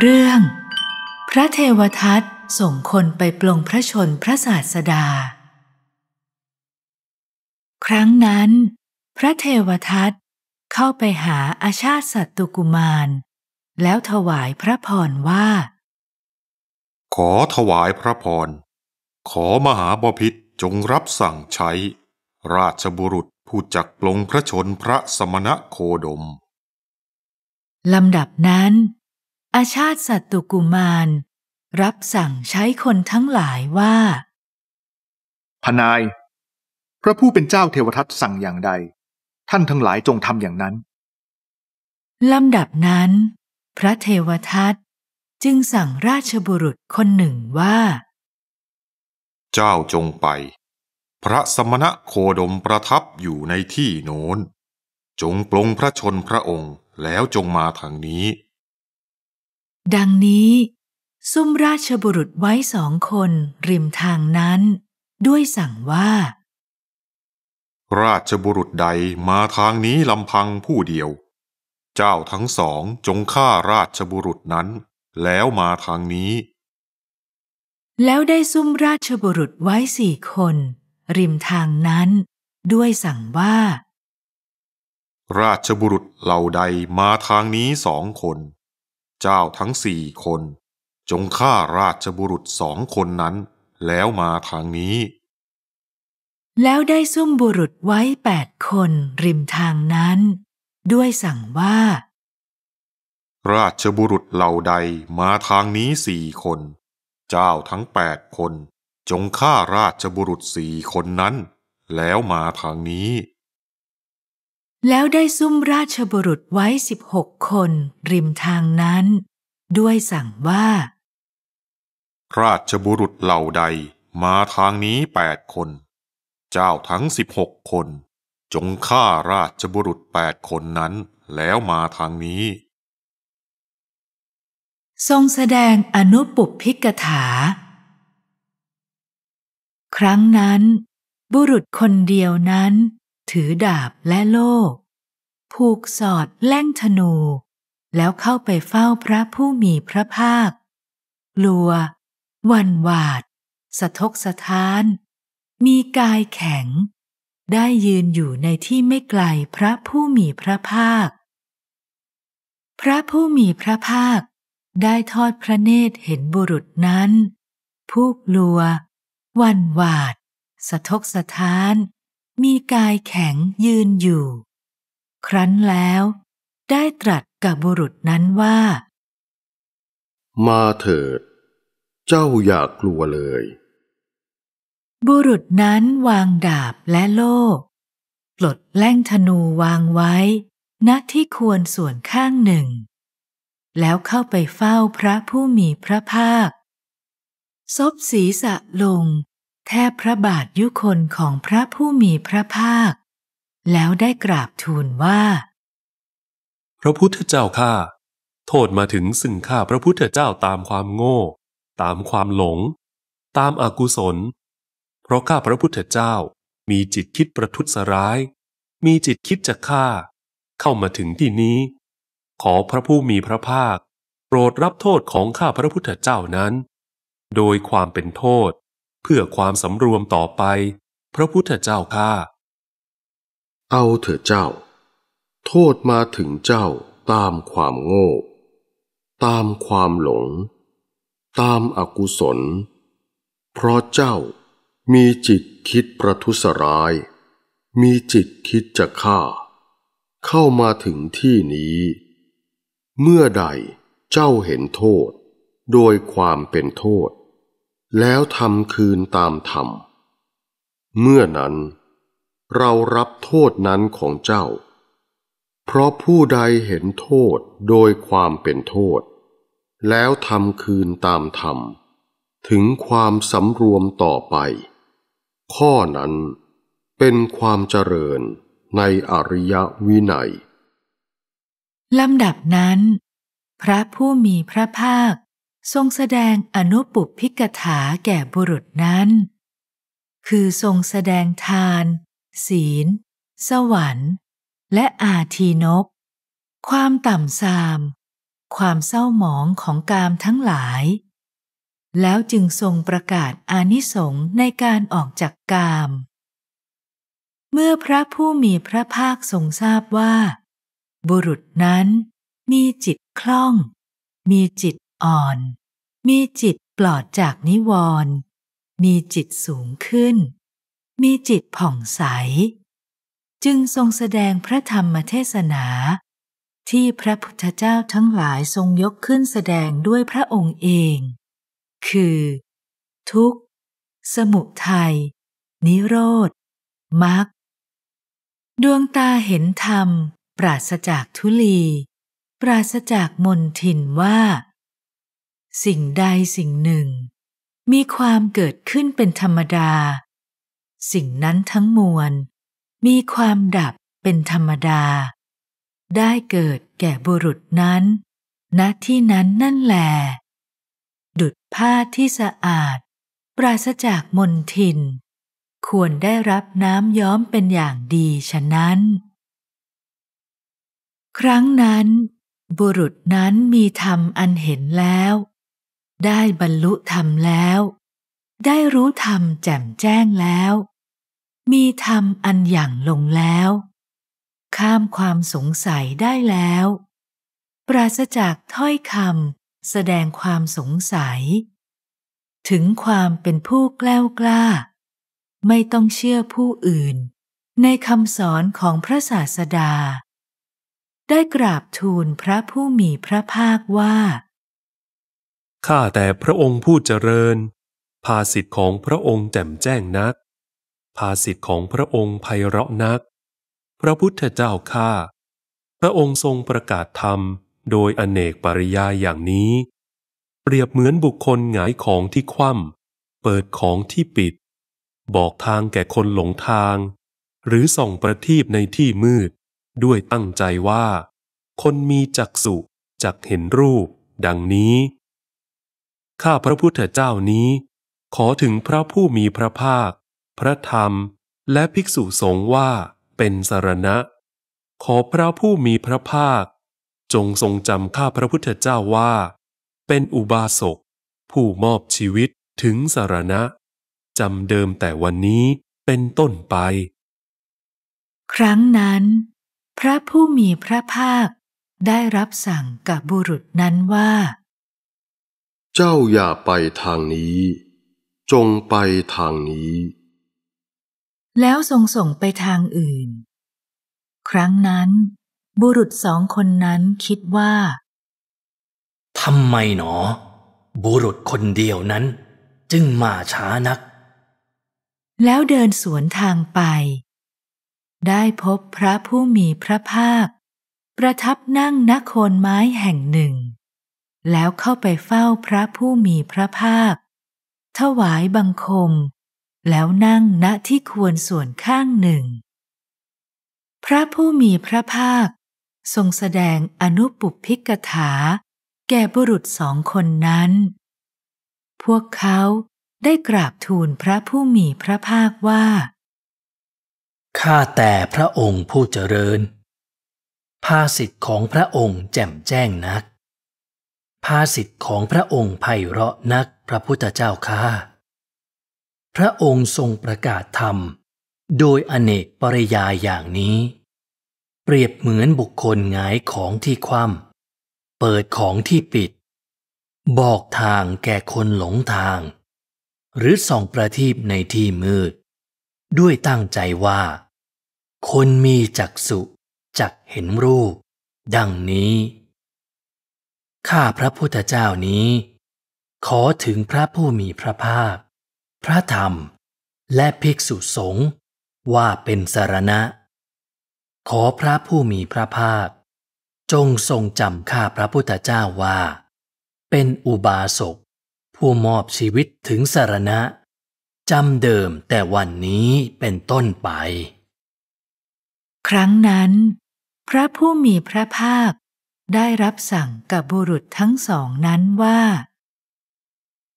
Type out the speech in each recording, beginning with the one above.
เรื่องพระเทวทัตส่งคนไปปลงพระชนพระศาสดา ครั้งนั้น พระเทวทัตเข้าไปหาอาชาติสัตตุกุมาร แล้วถวายพระพรว่า ขอถวายพระพร ขอมหาบพิษจงรับสั่งใช้ ราชบุรุษผู้จักปลงพระชนพระสมณะโคดมลำดับนั้นอาชาติสัตตุกุมาร รับสั่งใช้คนทั้งหลายว่าพนาย พระผู้เป็นเจ้าเทวทัตสั่งอย่างใด ท่านทั้งหลายจงทำอย่างนั้นลำดับนั้น พระเทวทัตจึงสั่งราชบุรุษคนหนึ่งว่า เจ้าจงไป พระสมณะโคดมประทับอยู่ในที่โน้นจงปลงพระชนพระองค์แล้วจงมาทางนี้ดังนี้ ซุ่มราชบุรุษไว้สองคน ริมทางนั้น ด้วยสั่งว่า ราชบุรุษใดมาทางนี้ลำพังผู้เดียว เจ้าทั้งสองจงฆ่าราชบุรุษนั้น แล้วมาทางนี้ แล้วได้ซุ่มราชบุรุษไว้สี่คน ริมทางนั้น ด้วยสั่งว่า ราชบุรุษเหล่าใดมาทางนี้สองคนเจ้าทั้งสี่คนจงฆ่าราชบุรุษสองคนนั้น แล้วมาทางนี้ แล้วได้ซุ่มบุรุษไว้แปดคนริมทางนั้น ด้วยสั่งว่าราชบุรุษเหล่าใดมาทางนี้สี่คน เจ้าทั้งแปดคน จงฆ่าราชบุรุษสี่คนนั้น แล้วมาทางนี้แล้วได้ซุ่มราชบุรุษไว้สิบหกคนริมทางนั้น ด้วยสั่งว่า ราชบุรุษเหล่าใดมาทางนี้แปดคน เจ้าทั้งสิบหกคน จงฆ่าราชบุรุษแปดคนนั้น แล้วมาทางนี้ ทรงแสดงอนุปุพิกถา ครั้งนั้น บุรุษคนเดียวนั้นถือดาบและโล่ ผูกสอดแล่งธนู แล้วเข้าไปเฝ้าพระผู้มีพระภาคลัววันหวาด สะทกสะท้าน มีกายแข็ง ได้ยืนอยู่ในที่ไม่ไกลพระผู้มีพระภาค พระผู้มีพระภาคได้ทอดพระเนตรเห็นบุรุษนั้น ผู้กลัว วันหวาด สะทกสะท้านมีกายแข็งยืนอยู่ ครั้นแล้ว ได้ตรัสกับบุรุษนั้นว่า มาเถิด เจ้าอย่ากลัวเลย บุรุษนั้นวางดาบและโล่ปลดแล่งธนูวางไว้ ณที่ควรส่วนข้างหนึ่ง แล้วเข้าไปเฝ้าพระผู้มีพระภาคซบศีรษะลงแทบพระบาทยุคนของพระผู้มีพระภาค แล้วได้กราบทูลว่า พระพุทธเจ้าข้าโทษมาถึงซึ่งข้าพระพุทธเจ้าตามความโง่ ตามความหลง ตามอากุศล เพราะข้าพระพุทธเจ้ามีจิตคิดประทุษร้าย มีจิตคิดจะฆ่า เข้ามาถึงที่นี้ ขอพระผู้มีพระภาค โปรดรับโทษของข้าพระพุทธเจ้านั้น โดยความเป็นโทษเพื่อความสำรวมต่อไปพระพุทธเจ้าข้า เอาเถอะเจ้า โทษมาถึงเจ้าตามความโง่ตามความหลง ตามอากุศล เพราะเจ้ามีจิตคิดประทุษร้าย มีจิตคิดจะฆ่า เข้ามาถึงที่นี้ เมื่อใดเจ้าเห็นโทษ โดยความเป็นโทษแล้วทำคืนตามธรรม เมื่อนั้นเรารับโทษนั้นของเจ้า เพราะผู้ใดเห็นโทษโดยความเป็นโทษ แล้วทำคืนตามธรรม ถึงความสำรวมต่อไป ข้อนั้นเป็นความเจริญในอริยวินัยลำดับนั้นพระผู้มีพระภาคทรงแสดงอนุปุพพิกถาแก่บุรุษนั้น คือทรงแสดงทาน ศีล สวรรค์ และอาทีนก ความต่ำทราม ความเศร้าหมองของกามทั้งหลาย แล้วจึงทรงประกาศอานิสงส์ในการออกจากกาม เมื่อพระผู้มีพระภาคทรงทราบว่า บุรุษนั้นมีจิตคล่อง มีจิตอ่อน มีจิตปลอดจากนิวรณ์มีจิตสูงขึ้น มีจิตผ่องใส จึงทรงแสดงพระธรรมเทศนา ที่พระพุทธเจ้าทั้งหลายทรงยกขึ้นแสดงด้วยพระองค์เอง คือ ทุกข์ สมุทัย นิโรธมรรคดวงตาเห็นธรรมปราศจากทุลี ปราศจากมนทินว่าสิ่งใดสิ่งหนึ่ง มีความเกิดขึ้นเป็นธรรมดา สิ่งนั้นทั้งมวลมีความดับเป็นธรรมดา ได้เกิดแก่บุรุษนั้นณนะที่นั้นนั่นแหลดุดผ้าที่สะอาด ปราศจากมลทินควรได้รับน้ำย้อมเป็นอย่างดีฉะนั้น ครั้งนั้นบุรุษนั้นมีธรรมอันเห็นแล้วได้บรรลุธรรมแล้ว ได้รู้ธรรมแจ่มแจ้งแล้ว มีธรรมอันอย่างลงแล้ว ข้ามความสงสัยได้แล้ว ปราศจากถ้อยคำแสดงความสงสัย ถึงความเป็นผู้แกล้วกล้า ไม่ต้องเชื่อผู้อื่น ในคำสอนของพระศาสดา ได้กราบทูลพระผู้มีพระภาคว่าข้าแต่พระองค์ผู้เจริญ ภาสิทธิ์ของพระองค์แจ่มแจ้งนัก ภาสิทธิ์ของพระองค์ไพเราะนัก พระพุทธเจ้าข้า พระองค์ทรงประกาศธรรมโดยอเนกปริยายอย่างนี้ เปรียบเหมือนบุคคลหงายของที่คว่ำเปิดของที่ปิด บอกทางแก่คนหลงทาง หรือส่องประทีปในที่มืด ด้วยตั้งใจว่า คนมีจักษุจักเห็นรูป ดังนี้ข้าพระพุทธเจ้านี้ ขอถึงพระผู้มีพระภาค พระธรรม และภิกษุสงฆ์ว่าเป็นสารณะ ขอพระผู้มีพระภาค จงทรงจำข้าพระพุทธเจ้าว่า เป็นอุบาสก ผู้มอบชีวิตถึงสารณะจำเดิมแต่วันนี้เป็นต้นไป ครั้งนั้น พระผู้มีพระภาคได้รับสั่งกับบุรุษนั้นว่าเจ้าอย่าไปทางนี้ จงไปทางนี้ แล้วทรงส่งไปทางอื่น ครั้งนั้น บุรุษสองคนนั้นคิดว่าทำไมหนอ บุรุษคนเดียวนั้นจึงมาช้านัก แล้วเดินสวนทางไป ได้พบพระผู้มีพระภาค ประทับนั่งนโคนไม้แห่งหนึ่งแล้วเข้าไปเฝ้าพระผู้มีพระภาคถวายบังคมแล้วนั่งณที่ควรส่วนข้างหนึ่ง พระผู้มีพระภาค ทรงแสดงอนุปุพิกถา แก่บุรุษสองคนนั้น พวกเขาได้กราบทูลพระผู้มีพระภาคว่าข้าแต่พระองค์ผู้เจริญ ภาสิทธิของพระองค์แจ่มแจ้งนักภาษิตของพระองค์ไพเราะนักพระพุทธเจ้าค่า พระองค์ทรงประกาศธรรม โดยอเนกปริยายอย่างนี้ เปรียบเหมือนบุคคลหงายของที่คว่ำเปิดของที่ปิด บอกทางแก่คนหลงทาง หรือส่องประทีปในที่มืด ด้วยตั้งใจว่า คนมีจักสุจักเห็นรูป ดังนี้ข้าพระพุทธเจ้านี้ ขอถึงพระผู้มีพระภาค พระธรรม และภิกษุสงฆ์ว่าเป็นสารณะ ขอพระผู้มีพระภาค จงทรงจำข้าพระพุทธเจ้าว่า เป็นอุบาสกผู้มอบชีวิตถึงสารณะจำเดิมแต่วันนี้เป็นต้นไป ครั้งนั้น พระผู้มีพระภาคได้รับสั่งกับบุรุษทั้งสองนั้นว่า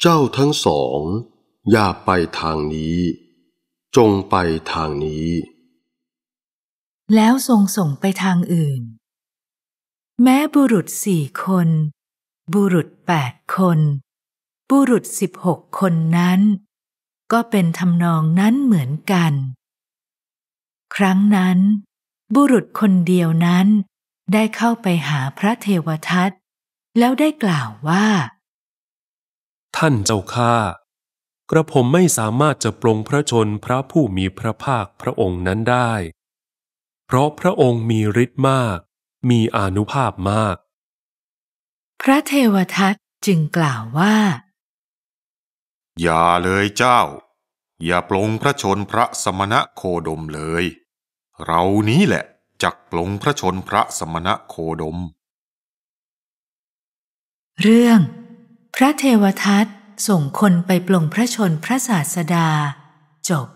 เจ้าทั้งสองอย่าไปทางนี้ จงไปทางนี้ แล้วทรงส่งไปทางอื่น แม้บุรุษสี่คน บุรุษแปดคน บุรุษสิบหกคนนั้น ก็เป็นทำนองนั้นเหมือนกัน ครั้งนั้นบุรุษคนเดียวนั้นได้เข้าไปหาพระเทวทัตแล้วได้กล่าวว่า ท่านเจ้าข้ากระผมไม่สามารถจะปรงพระชนพระผู้มีพระภาคพระองค์นั้นได้ เพราะพระองค์มีฤทธิ์มาก มีอนุภาพมาก พระเทวทัตจึงกล่าวว่า อย่าเลยเจ้า อย่าปรงพระชนพระสมณะโคดมเลย เรานี้แหละจักปลงพระชนพระสมณะโคดม เรื่อง พระเทวทัตส่งคนไปปลงพระชนพระศาสดา จบ